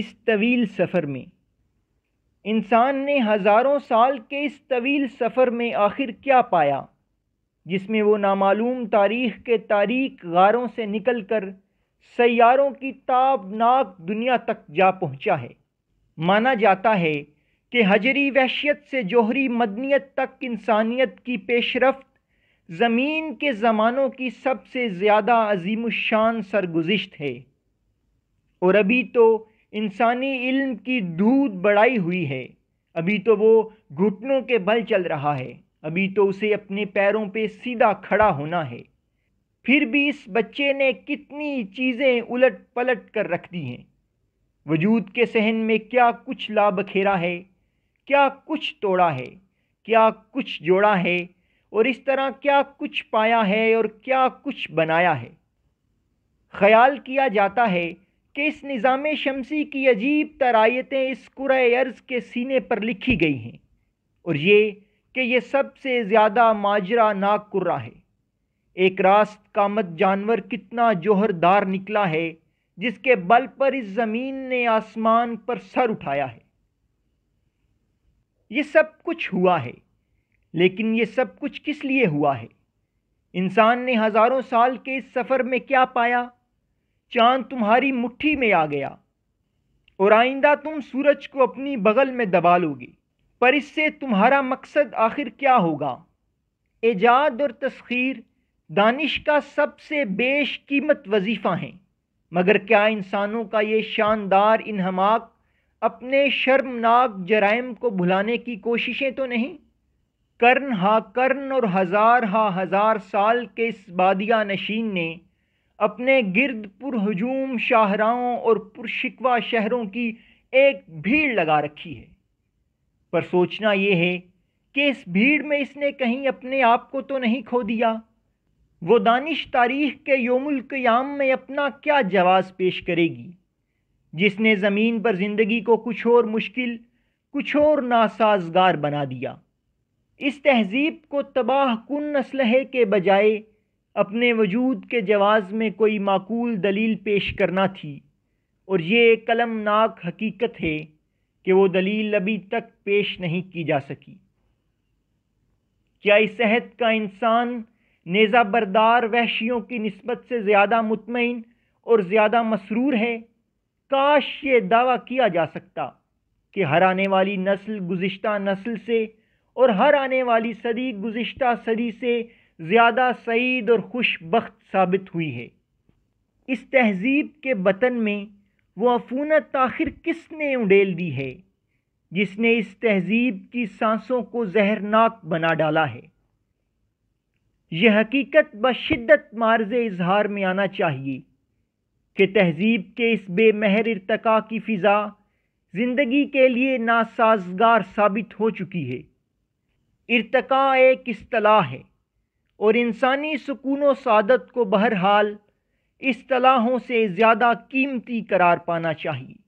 इस तवील सफ़र में इंसान ने हज़ारों साल के इस तवील सफ़र में आखिर क्या पाया जिसमें वो नामालूम तारीख़ के तारीख गारों से निकल कर सैारों की ताबनाक दुनिया तक जा पहुँचा है माना जाता है कि हजरी वहशियत से जोहरी मदनीत तक इंसानियत की पेशरफ ज़मीन के ज़मानों की सबसे ज़्यादा अजीम शान सरगुजश्त है और अभी तो इंसानी इल्म की दूध बढ़ाई हुई है अभी तो वो घुटनों के बल चल रहा है अभी तो उसे अपने पैरों पे सीधा खड़ा होना है फिर भी इस बच्चे ने कितनी चीज़ें उलट पलट कर रख दी हैं वजूद के सहन में क्या कुछ ला बखेरा है क्या कुछ तोड़ा है क्या कुछ जोड़ा है और इस तरह क्या कुछ पाया है और क्या कुछ बनाया है ख्याल किया जाता है कि इस निज़ाम शमसी की अजीब तरायतें इस अर्ज़ के सीने पर लिखी गई हैं और ये कि यह सबसे ज़्यादा माजरा नाक कुर्रा है एक रास्त कामत जानवर कितना जोहरदार निकला है जिसके बल पर इस ज़मीन ने आसमान पर सर उठाया है ये सब कुछ हुआ है लेकिन ये सब कुछ किस लिए हुआ है इंसान ने हज़ारों साल के इस सफ़र में क्या पाया चांद तुम्हारी मुट्ठी में आ गया और आइंदा तुम सूरज को अपनी बगल में दबा लोगे पर इससे तुम्हारा मकसद आखिर क्या होगा एजाद और तस्खीर दानिश का सबसे बेश कीमत वजीफ़ा हैं मगर क्या इंसानों का ये शानदार इनहमाक अपने शर्मनाक जराइम को भुलाने की कोशिशें तो नहीं कर्न हा कर्न और हज़ार हा हज़ार साल के इस बादिया नशीन ने अपने गिरद पुरहजूम शाहराओं और पुरशिकवा शहरों की एक भीड़ लगा रखी है पर सोचना ये है कि इस भीड़ में इसने कहीं अपने आप को तो नहीं खो दिया वो दानिश तारीख के योमुल क़याम में अपना क्या जवाब पेश करेगी जिसने ज़मीन पर ज़िंदगी को कुछ और मुश्किल कुछ और नासाजगार बना दिया इस तहजीब को तबाह कन असलहे के बजाय अपने वजूद के जवाज़ में कोई माकूल दलील पेश करना थी और ये कलमनाक हकीकत है कि वो दलील अभी तक पेश नहीं की जा सकी क्या इस सेहत का इंसान नेज़ा बरदार वहशियों की नस्बत से ज़्यादा मुतमिन और ज़्यादा मसरूर है काश ये दावा किया जा सकता कि हर आने वाली नस्ल गुज्त नस्ल से और हर आने वाली सदी गुज्त सदी से ज़्यादा सईद और खुशबخت साबित हुई है इस तहज़ीब के बतन में वो अफूनत आखिर किसने उडेल दी है जिसने इस तहज़ीब की सांसों को जहरनाक बना डाला है यह हकीकत बशिद्दत शिद्दत मार्ज इजहार में आना चाहिए कि तहज़ीब के इस बेमहर इरतका की फ़िज़ा ज़िंदगी के लिए नासाजगार साबित हो चुकी है इरतका एक असलाह है और इंसानी सुकून व सादत को बहरहाल इस तलाहों से ज़्यादा कीमती करार पाना चाहिए